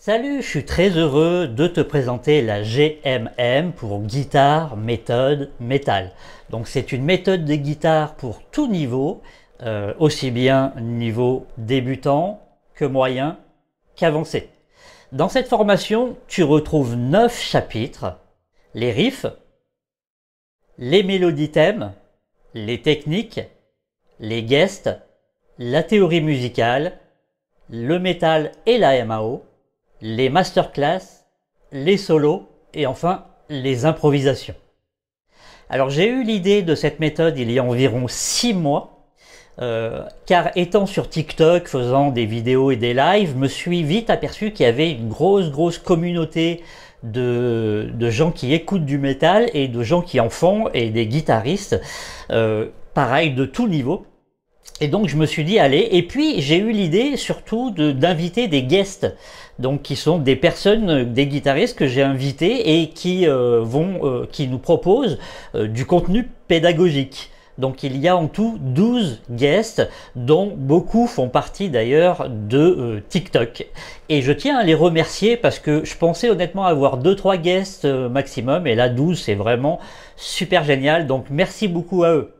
Salut, je suis très heureux de te présenter la GMM pour guitare, méthode, métal. Donc c'est une méthode de guitare pour tout niveau, euh, aussi bien niveau débutant que moyen qu'avancé. Dans cette formation, tu retrouves 9 chapitres, les riffs, les mélodies thèmes, les techniques, les guests, la théorie musicale, le métal et la MAO, les masterclass, les solos et enfin les improvisations. Alors j'ai eu l'idée de cette méthode il y a environ 6 mois, euh, car étant sur TikTok, faisant des vidéos et des lives, me suis vite aperçu qu'il y avait une grosse grosse communauté de, de, gens qui écoutent du métal et de gens qui en font et des guitaristes, euh, pareil de tout niveau. Et donc je me suis dit allez, et puis j'ai eu l'idée surtout d'inviter des guests, donc qui sont des personnes, des guitaristes que j'ai invités et qui euh, vont, euh, qui nous proposent euh, du contenu pédagogique. Donc il y a en tout 12 guests, dont beaucoup font partie d'ailleurs de TikTok. Et je tiens à les remercier parce que je pensais honnêtement avoir deux trois guests maximum, et là 12 c'est vraiment super génial, donc merci beaucoup à eux.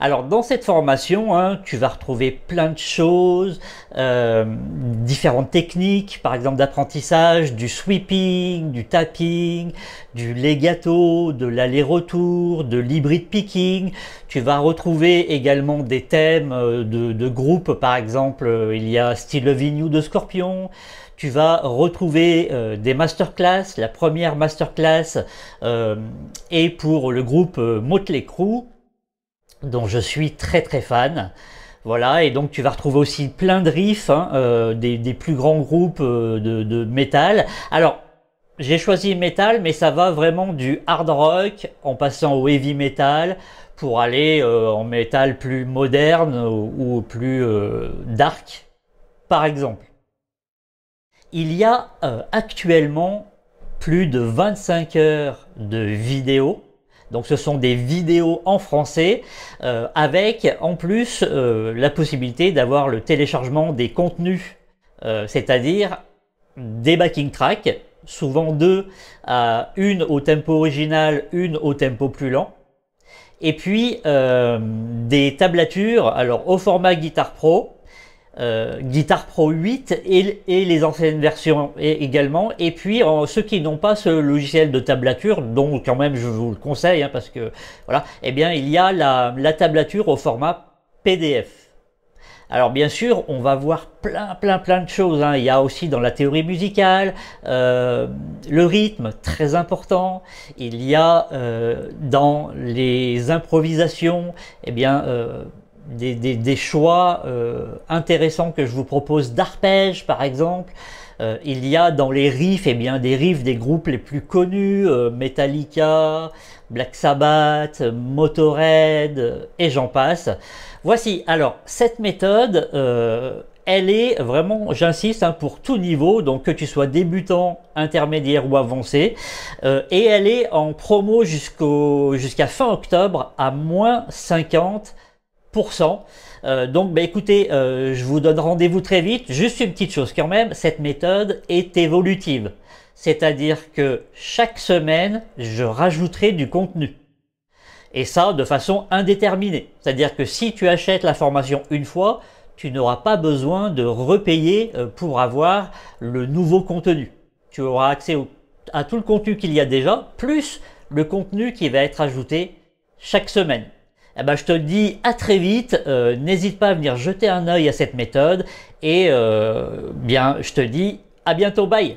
Alors dans cette formation, hein, tu vas retrouver plein de choses, euh, différentes techniques, par exemple d'apprentissage, du sweeping, du tapping, du legato, de l'aller-retour, de l'hybride picking. Tu vas retrouver également des thèmes euh, de, de groupes, par exemple euh, il y a style of de Scorpion, tu vas retrouver des masterclass. La première masterclass euh, est pour le groupe Motley Crew dont je suis très très fan. Voilà, et donc tu vas retrouver aussi plein de riffs hein, euh, des, plus grands groupes euh, de, de métal. Alors, j'ai choisi métal, mais ça va vraiment du hard rock en passant au heavy metal pour aller euh, en métal plus moderne ou, ou plus dark, par exemple. Il y a actuellement plus de 25 heures de vidéos donc ce sont des vidéos en français euh, avec en plus euh, la possibilité d'avoir le téléchargement des contenus, euh, c'est-à-dire des backing tracks, souvent deux, une au tempo original, une au tempo plus lent. Et puis des tablatures, alors au format Guitar Pro, euh, Guitar Pro 8 et, et, les anciennes versions également. Et puis en, ceux qui n'ont pas ce logiciel de tablature, dont quand même je vous le conseille, hein, parce que voilà, eh bien il y a la, la tablature au format PDF. Alors bien sûr, on va voir plein, plein, plein de choses. Hein. Il y a aussi dans la théorie musicale euh, le rythme, très important. Il y a euh, dans les improvisations, eh bien, euh, des, choix euh, intéressants que je vous propose d'arpèges par exemple. Euh, il y a dans les riffs, et eh bien, des riffs des groupes les plus connus, euh, Metallica, Black Sabbath, Motorhead, et j'en passe. Voici, alors, cette méthode, elle est vraiment, j'insiste, hein, pour tout niveau, donc que tu sois débutant, intermédiaire ou avancé, et elle est en promo jusqu'au jusqu'à fin octobre à moins 50 euh, donc, bah, écoutez, euh, je vous donne rendez-vous très vite. Juste une petite chose quand même, cette méthode est évolutive. C'est-à-dire que chaque semaine, je rajouterai du contenu. Et ça, de façon indéterminée. C'est-à-dire que si tu achètes la formation une fois, tu n'auras pas besoin de repayer euh, pour avoir le nouveau contenu. Tu auras accès à tout le contenu qu'il y a déjà, plus le contenu qui va être ajouté chaque semaine. Eh ben, je te dis à très vite, euh, n'hésite pas à venir jeter un œil à cette méthode et euh, bien je te dis à bientôt, bye